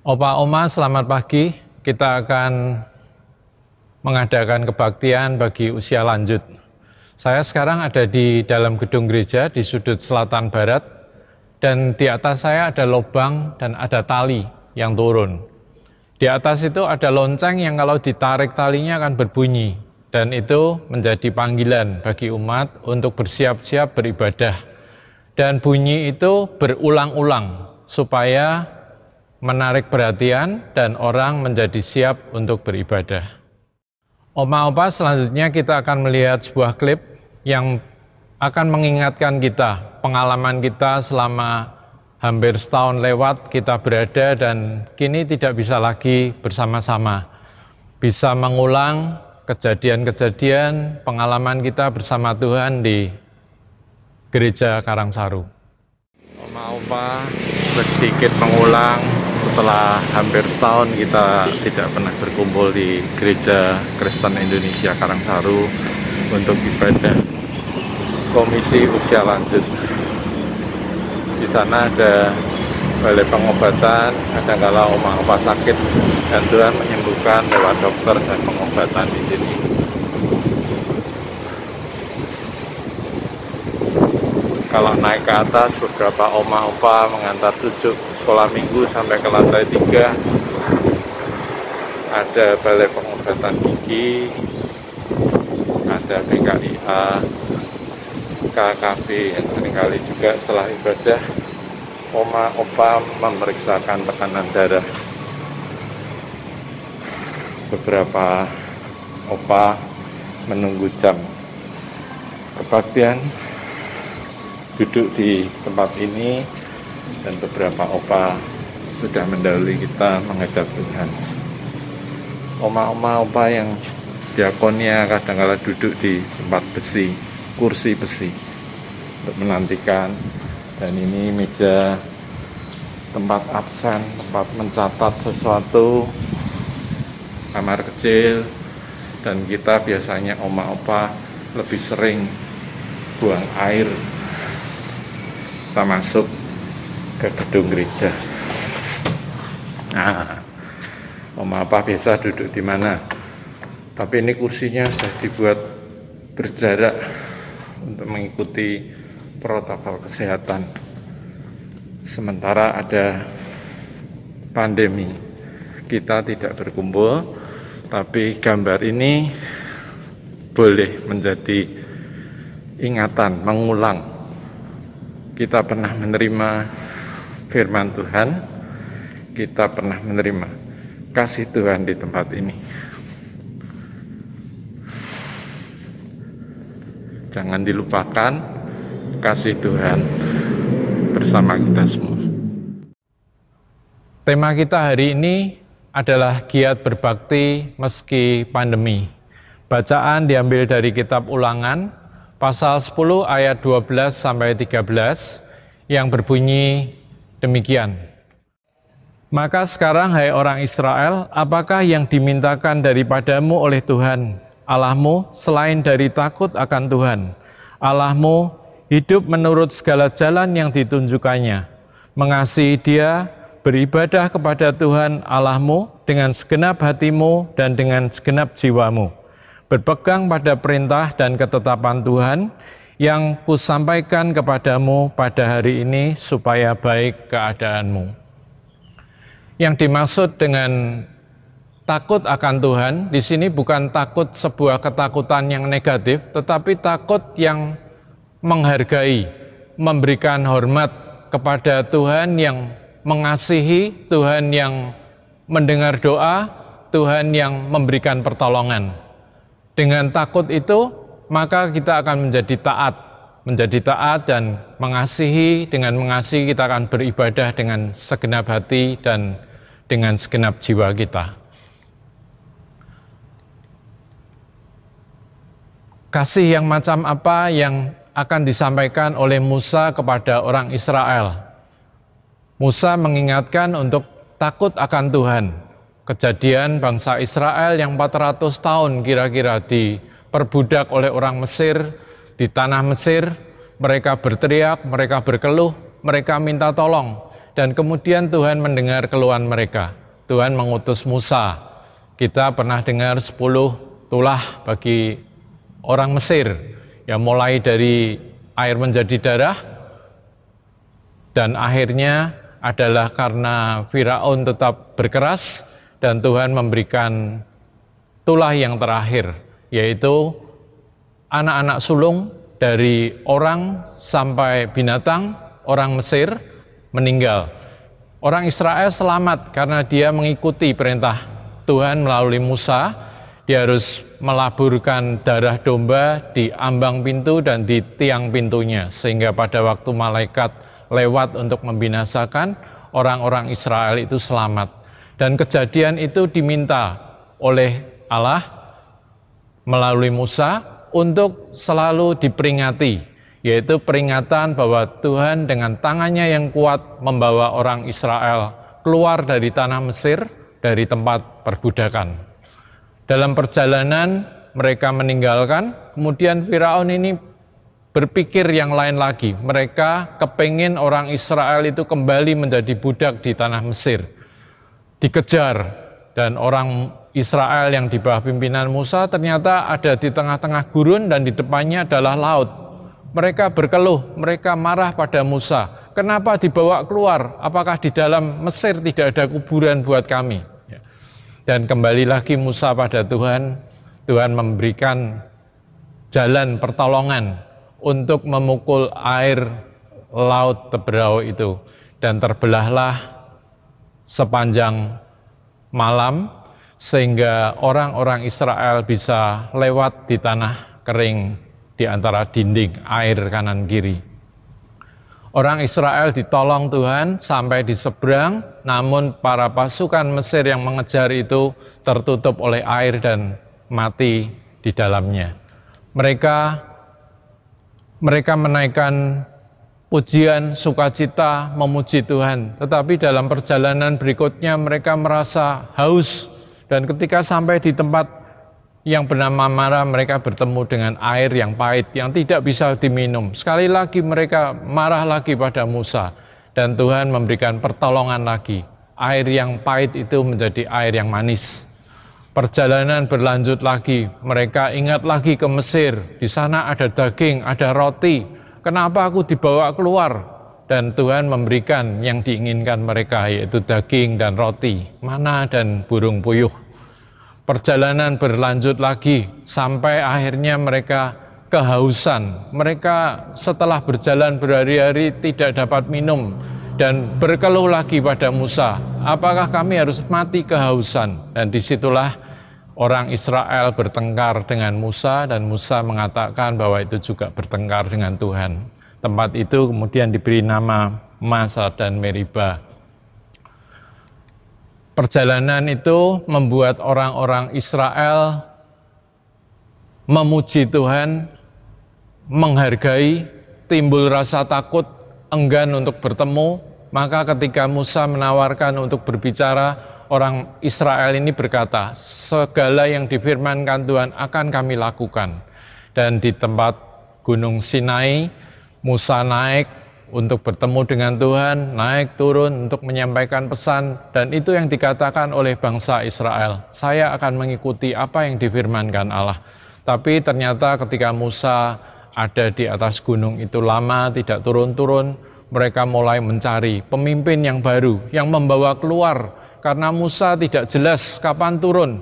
Opa Oma, selamat pagi. Kita akan mengadakan kebaktian bagi usia lanjut. Saya sekarang ada di dalam gedung gereja di sudut selatan barat dan di atas saya ada lubang dan ada tali yang turun. Di atas itu ada lonceng yang kalau ditarik talinya akan berbunyi dan itu menjadi panggilan bagi umat untuk bersiap-siap beribadah. Dan bunyi itu berulang-ulang supaya menarik perhatian, dan orang menjadi siap untuk beribadah. Oma-opa selanjutnya kita akan melihat sebuah klip yang akan mengingatkan kita pengalaman kita selama hampir setahun lewat kita berada dan kini tidak bisa lagi bersama-sama. Bisa mengulang kejadian-kejadian pengalaman kita bersama Tuhan di gereja Karangsaru. Oma-opa sedikit mengulang setelah hampir setahun kita tidak pernah berkumpul di gereja Kristen Indonesia Karangsaru untuk ibadah komisi usia lanjut di sana ada balai pengobatan ada kalau oma opa sakit dan Tuhan menyembuhkan lewat dokter dan pengobatan di sini kalau naik ke atas beberapa oma-opa mengantar cucu sekolah minggu sampai ke lantai tiga ada balai pengobatan gigi ada PKIA KKB yang seringkali juga setelah ibadah oma opa memeriksakan tekanan darah beberapa opa menunggu jam kebaktian duduk di tempat ini dan beberapa opa sudah mendahului kita menghadap Tuhan. Oma-oma opa yang diakonia kadang -kadang duduk di tempat besi, kursi besi untuk menantikan dan ini meja tempat absen, tempat mencatat sesuatu, kamar kecil dan kita biasanya oma opa lebih sering buang air kita masuk ke gedung gereja nah om apa biasa duduk di mana tapi ini kursinya sudah dibuat berjarak untuk mengikuti protokol kesehatan sementara ada pandemi kita tidak berkumpul tapi gambar ini boleh menjadi ingatan mengulang kita pernah menerima firman Tuhan, kita pernah menerima kasih Tuhan di tempat ini. Jangan dilupakan kasih Tuhan bersama kita semua. Tema kita hari ini adalah giat berbakti meski pandemi. Bacaan diambil dari kitab Ulangan pasal 10 ayat 12 sampai 13 yang berbunyi demikian. Maka sekarang hai orang Israel, apakah yang dimintakan daripadamu oleh Tuhan Allahmu selain dari takut akan Tuhan? Allahmu hidup menurut segala jalan yang ditunjukkannya, mengasihi dia, beribadah kepada Tuhan Allahmu dengan segenap hatimu dan dengan segenap jiwamu berpegang pada perintah dan ketetapan Tuhan yang kusampaikan kepadamu pada hari ini supaya baik keadaanmu. Yang dimaksud dengan takut akan Tuhan di sini bukan takut sebuah ketakutan yang negatif, tetapi takut yang menghargai, memberikan hormat kepada Tuhan yang mengasihi, Tuhan yang mendengar doa, Tuhan yang memberikan pertolongan. Dengan takut itu, maka kita akan menjadi taat. Menjadi taat dan mengasihi, dengan mengasihi kita akan beribadah dengan segenap hati dan dengan segenap jiwa kita. Kasih yang macam apa yang akan disampaikan oleh Musa kepada orang Israel? Musa mengingatkan untuk takut akan Tuhan, kejadian bangsa Israel yang 400 tahun kira-kira diperbudak oleh orang Mesir, di tanah Mesir, mereka berteriak, mereka berkeluh, mereka minta tolong, dan kemudian Tuhan mendengar keluhan mereka. Tuhan mengutus Musa. Kita pernah dengar 10 tulah bagi orang Mesir, yang mulai dari air menjadi darah, dan akhirnya adalah karena Firaun tetap berkeras, dan Tuhan memberikan tulah yang terakhir, yaitu anak-anak sulung dari orang sampai binatang, orang Mesir meninggal. Orang Israel selamat karena dia mengikuti perintah Tuhan melalui Musa. Dia harus melaburkan darah domba di ambang pintu dan di tiang pintunya, sehingga pada waktu malaikat lewat untuk membinasakan, orang-orang Israel itu selamat. Dan kejadian itu diminta oleh Allah melalui Musa untuk selalu diperingati, yaitu peringatan bahwa Tuhan dengan tangannya yang kuat membawa orang Israel keluar dari tanah Mesir, dari tempat perbudakan. Dalam perjalanan mereka meninggalkan, kemudian Firaun ini berpikir yang lain lagi. Mereka kepingin orang Israel itu kembali menjadi budak di tanah Mesir dikejar dan orang Israel yang di bawah pimpinan Musa ternyata ada di tengah-tengah gurun dan di depannya adalah laut. Mereka berkeluh, mereka marah pada Musa. Kenapa dibawa keluar? Apakah di dalam Mesir tidak ada kuburan buat kami? Ya. Dan kembali lagi Musa pada Tuhan, Tuhan memberikan jalan pertolongan untuk memukul air laut Teberau itu. Dan terbelahlah sepanjang malam sehingga orang-orang Israel bisa lewat di tanah kering di antara dinding air kanan kiri. Orang Israel ditolong Tuhan sampai di seberang, namun para pasukan Mesir yang mengejar itu tertutup oleh air dan mati di dalamnya. Mereka mereka menaikkan pujian, sukacita, memuji Tuhan. Tetapi dalam perjalanan berikutnya mereka merasa haus dan ketika sampai di tempat yang bernama Mara mereka bertemu dengan air yang pahit yang tidak bisa diminum. Sekali lagi mereka marah lagi pada Musa dan Tuhan memberikan pertolongan lagi. Air yang pahit itu menjadi air yang manis. Perjalanan berlanjut lagi, mereka ingat lagi ke Mesir. Di sana ada daging, ada roti, kenapa aku dibawa keluar? Dan Tuhan memberikan yang diinginkan mereka, yaitu daging dan roti, mana dan burung puyuh. Perjalanan berlanjut lagi sampai akhirnya mereka kehausan. Mereka setelah berjalan berhari-hari tidak dapat minum dan berkeluh lagi pada Musa, apakah kami harus mati kehausan? Dan disitulah orang Israel bertengkar dengan Musa dan Musa mengatakan bahwa itu juga bertengkar dengan Tuhan. Tempat itu kemudian diberi nama Masa dan Meriba. Perjalanan itu membuat orang-orang Israel memuji Tuhan, menghargai, timbul rasa takut, enggan untuk bertemu, maka ketika Musa menawarkan untuk berbicara, orang Israel ini berkata, segala yang difirmankan Tuhan akan kami lakukan. Dan di tempat Gunung Sinai, Musa naik untuk bertemu dengan Tuhan, naik turun untuk menyampaikan pesan, dan itu yang dikatakan oleh bangsa Israel. Saya akan mengikuti apa yang difirmankan Allah. Tapi ternyata ketika Musa ada di atas gunung itu lama, tidak turun-turun, mereka mulai mencari pemimpin yang baru, yang membawa keluar karena Musa tidak jelas kapan turun.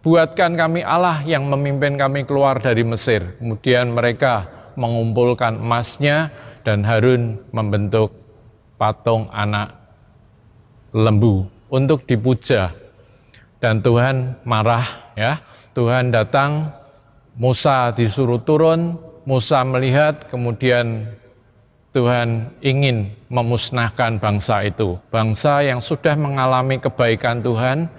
Buatkan kami Allah yang memimpin kami keluar dari Mesir. Kemudian mereka mengumpulkan emasnya dan Harun membentuk patung anak lembu untuk dipuja. Dan Tuhan marah ya. Tuhan datang, Musa disuruh turun, Musa melihat, kemudian Tuhan ingin memusnahkan bangsa itu. Bangsa yang sudah mengalami kebaikan Tuhan,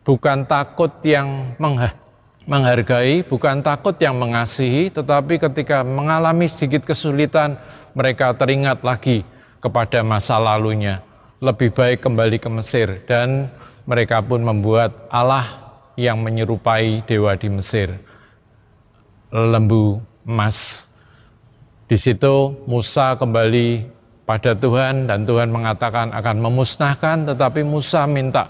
bukan takut yang menghargai, bukan takut yang mengasihi, tetapi ketika mengalami sedikit kesulitan, mereka teringat lagi kepada masa lalunya. Lebih baik kembali ke Mesir, dan mereka pun membuat Allah yang menyerupai dewa di Mesir, lembu emas. Di situ Musa kembali pada Tuhan dan Tuhan mengatakan akan memusnahkan tetapi Musa minta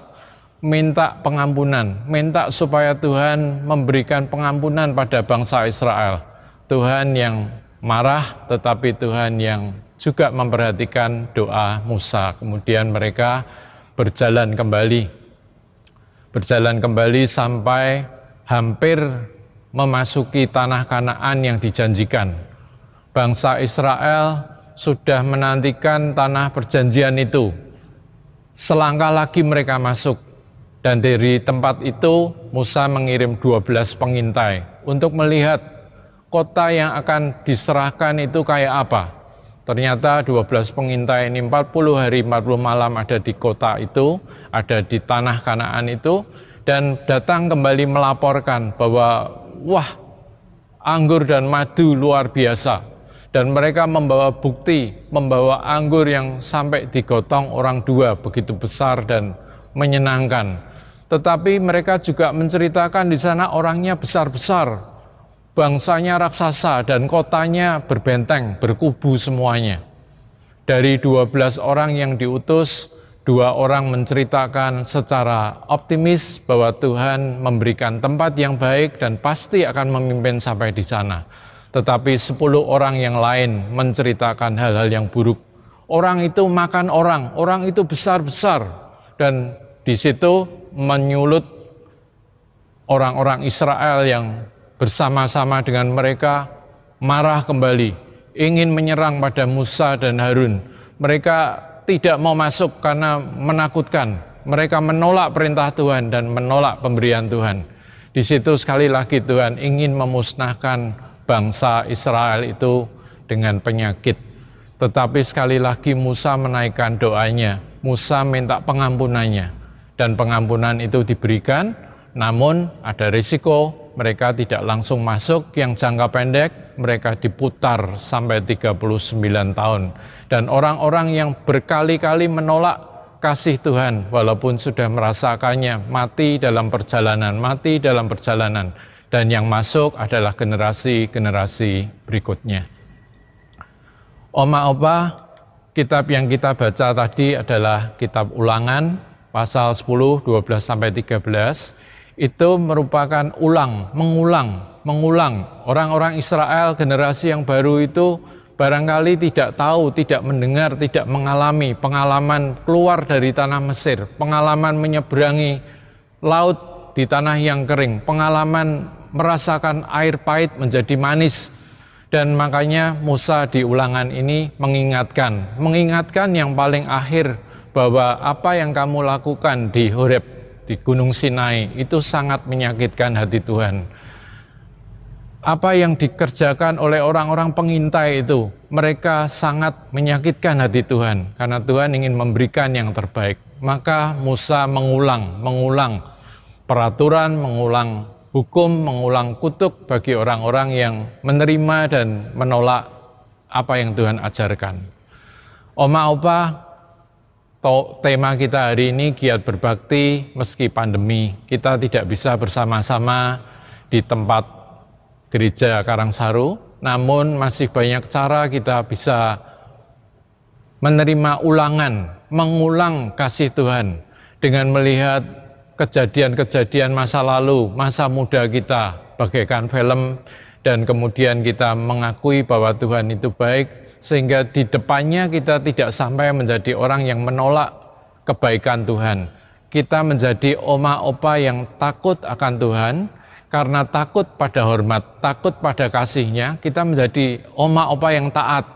minta pengampunan, minta supaya Tuhan memberikan pengampunan pada bangsa Israel. Tuhan yang marah tetapi Tuhan yang juga memperhatikan doa Musa. Kemudian mereka berjalan kembali. Berjalan kembali sampai hampir memasuki tanah Kanaan yang dijanjikan bangsa Israel sudah menantikan tanah perjanjian itu. Selangkah lagi mereka masuk. Dan dari tempat itu Musa mengirim 12 pengintai untuk melihat kota yang akan diserahkan itu kayak apa. Ternyata 12 pengintai ini 40 hari 40 malam ada di kota itu, ada di tanah Kanaan itu dan datang kembali melaporkan bahwa wah anggur dan madu luar biasa dan mereka membawa bukti, membawa anggur yang sampai digotong orang dua begitu besar dan menyenangkan. Tetapi mereka juga menceritakan di sana orangnya besar-besar, bangsanya raksasa dan kotanya berbenteng, berkubu semuanya. Dari 12 orang yang diutus, dua orang menceritakan secara optimis bahwa Tuhan memberikan tempat yang baik dan pasti akan memimpin sampai di sana tetapi sepuluh orang yang lain menceritakan hal-hal yang buruk. Orang itu makan orang, orang itu besar-besar, dan di situ menyulut orang-orang Israel yang bersama-sama dengan mereka marah kembali, ingin menyerang pada Musa dan Harun. Mereka tidak mau masuk karena menakutkan. Mereka menolak perintah Tuhan dan menolak pemberian Tuhan. Di situ sekali lagi Tuhan ingin memusnahkan bangsa Israel itu dengan penyakit. Tetapi sekali lagi Musa menaikkan doanya, Musa minta pengampunannya, dan pengampunan itu diberikan, namun ada risiko mereka tidak langsung masuk yang jangka pendek, mereka diputar sampai 39 tahun. Dan orang-orang yang berkali-kali menolak kasih Tuhan, walaupun sudah merasakannya, mati dalam perjalanan, mati dalam perjalanan dan yang masuk adalah generasi-generasi berikutnya. Oma Opa, kitab yang kita baca tadi adalah kitab ulangan, pasal 10, 12, sampai 13. Itu merupakan ulang, mengulang, mengulang. Orang-orang Israel generasi yang baru itu barangkali tidak tahu, tidak mendengar, tidak mengalami pengalaman keluar dari tanah Mesir, pengalaman menyeberangi laut di tanah yang kering, pengalaman merasakan air pahit menjadi manis. Dan makanya Musa di ulangan ini mengingatkan, mengingatkan yang paling akhir bahwa apa yang kamu lakukan di Horeb, di Gunung Sinai, itu sangat menyakitkan hati Tuhan. Apa yang dikerjakan oleh orang-orang pengintai itu, mereka sangat menyakitkan hati Tuhan, karena Tuhan ingin memberikan yang terbaik. Maka Musa mengulang, mengulang peraturan, mengulang hukum mengulang kutuk bagi orang-orang yang menerima dan menolak apa yang Tuhan ajarkan. Oma Opa, tema kita hari ini giat berbakti meski pandemi. Kita tidak bisa bersama-sama di tempat gereja Karangsaru, namun masih banyak cara kita bisa menerima ulangan, mengulang kasih Tuhan dengan melihat kejadian-kejadian masa lalu, masa muda kita, bagaikan film, dan kemudian kita mengakui bahwa Tuhan itu baik, sehingga di depannya kita tidak sampai menjadi orang yang menolak kebaikan Tuhan. Kita menjadi oma-opa yang takut akan Tuhan, karena takut pada hormat, takut pada kasihnya, kita menjadi oma-opa yang taat.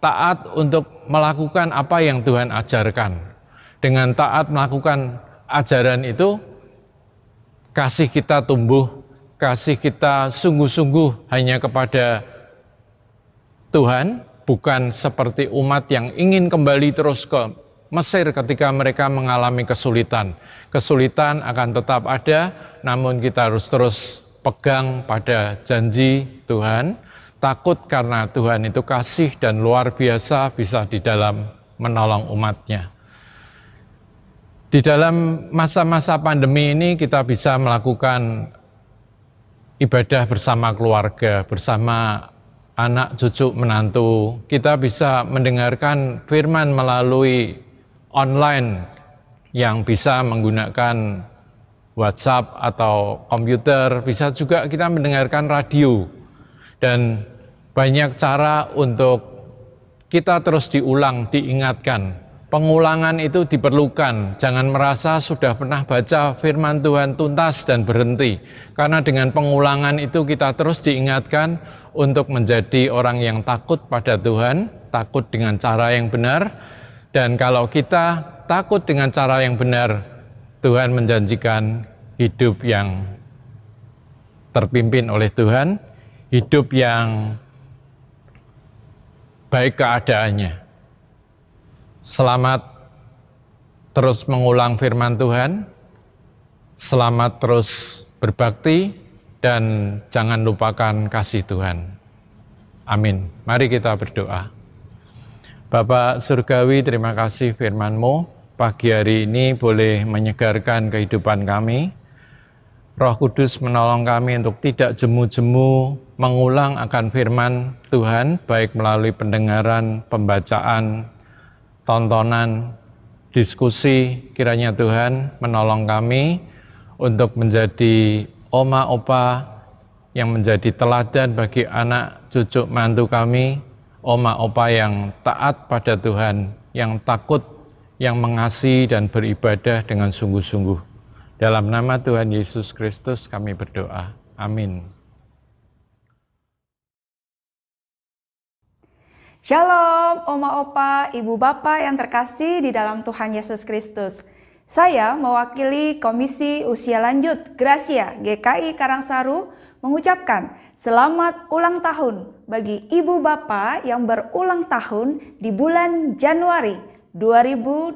Taat untuk melakukan apa yang Tuhan ajarkan. Dengan taat melakukan ajaran itu kasih kita tumbuh, kasih kita sungguh-sungguh hanya kepada Tuhan, bukan seperti umat yang ingin kembali terus ke Mesir ketika mereka mengalami kesulitan. Kesulitan akan tetap ada, namun kita harus terus pegang pada janji Tuhan, takut karena Tuhan itu kasih dan luar biasa bisa di dalam menolong umatnya. Di dalam masa-masa pandemi ini kita bisa melakukan ibadah bersama keluarga, bersama anak, cucu, menantu. Kita bisa mendengarkan firman melalui online yang bisa menggunakan WhatsApp atau komputer, bisa juga kita mendengarkan radio. Dan banyak cara untuk kita terus diulang, diingatkan Pengulangan itu diperlukan. Jangan merasa sudah pernah baca firman Tuhan tuntas dan berhenti. Karena dengan pengulangan itu kita terus diingatkan untuk menjadi orang yang takut pada Tuhan, takut dengan cara yang benar. Dan kalau kita takut dengan cara yang benar, Tuhan menjanjikan hidup yang terpimpin oleh Tuhan, hidup yang baik keadaannya. Selamat terus mengulang firman Tuhan, selamat terus berbakti, dan jangan lupakan kasih Tuhan. Amin. Mari kita berdoa. Bapak Surgawi, terima kasih firman-Mu. Pagi hari ini boleh menyegarkan kehidupan kami. Roh Kudus menolong kami untuk tidak jemu-jemu mengulang akan firman Tuhan, baik melalui pendengaran, pembacaan, tontonan, diskusi, kiranya Tuhan menolong kami untuk menjadi oma opa yang menjadi teladan bagi anak cucu mantu kami, oma opa yang taat pada Tuhan, yang takut, yang mengasihi dan beribadah dengan sungguh-sungguh. Dalam nama Tuhan Yesus Kristus kami berdoa. Amin. Shalom, Oma Opa, Ibu Bapak yang terkasih di dalam Tuhan Yesus Kristus. Saya mewakili Komisi Usia Lanjut Gracia GKI Karangsaru mengucapkan selamat ulang tahun bagi Ibu Bapak yang berulang tahun di bulan Januari 2021.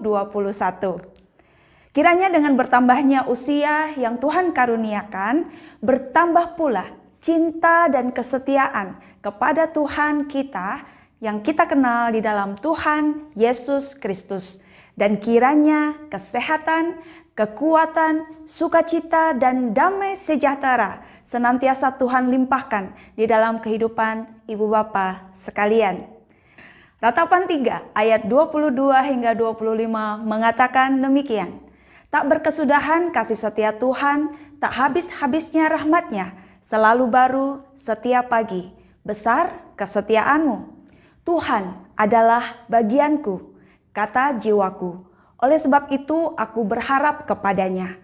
Kiranya dengan bertambahnya usia yang Tuhan karuniakan, bertambah pula cinta dan kesetiaan kepada Tuhan kita yang kita kenal di dalam Tuhan Yesus Kristus. Dan kiranya kesehatan, kekuatan, sukacita, dan damai sejahtera senantiasa Tuhan limpahkan di dalam kehidupan Ibu Bapa sekalian. Ratapan 3 ayat 22 hingga 25 mengatakan demikian. Tak berkesudahan kasih setia Tuhan, tak habis-habisnya rahmatnya, selalu baru setiap pagi. Besar kesetiaanmu. Tuhan adalah bagianku, kata jiwaku. Oleh sebab itu, aku berharap kepadanya.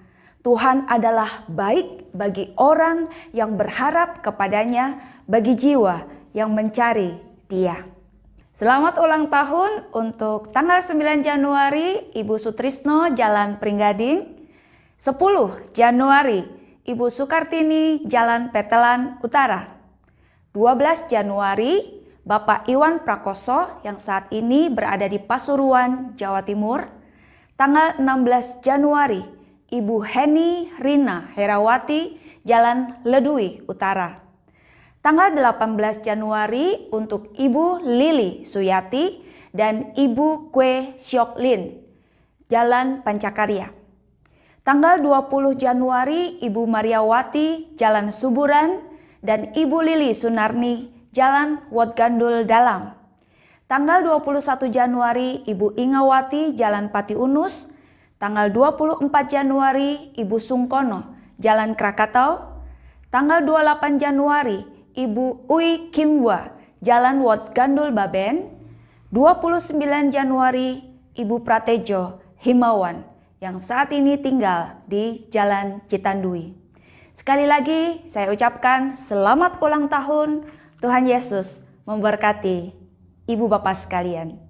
Tuhan adalah baik bagi orang yang berharap kepadanya, bagi jiwa yang mencari Dia. Selamat ulang tahun untuk tanggal 9 Januari Ibu Sutrisno Jalan Pringgading, 10 Januari Ibu Sukartini Jalan Petelan Utara, 12 Januari Bapak Iwan Prakoso yang saat ini berada di Pasuruan, Jawa Timur, tanggal 16 Januari, Ibu Heni Rina Herawati, Jalan Ledui Utara. Tanggal 18 Januari untuk Ibu Lili Suyati dan Ibu Kwe Siok Lin, Jalan Pancakarya. Tanggal 20 Januari Ibu Mariawati, Jalan Suburan, dan Ibu Lili Sunarni, Jalan Wat Gandul Dalam. Tanggal 21 Januari Ibu Ingawati Jalan Pati Unus, tanggal 24 Januari Ibu Sungkono Jalan Krakatau, tanggal 28 Januari Ibu Ui Kimwa Jalan Wat Gandul Baben, 29 Januari Ibu Pratejo Himawan yang saat ini tinggal di Jalan Citandui. Sekali lagi saya ucapkan selamat ulang tahun Tuhan Yesus memberkati Ibu Bapak sekalian.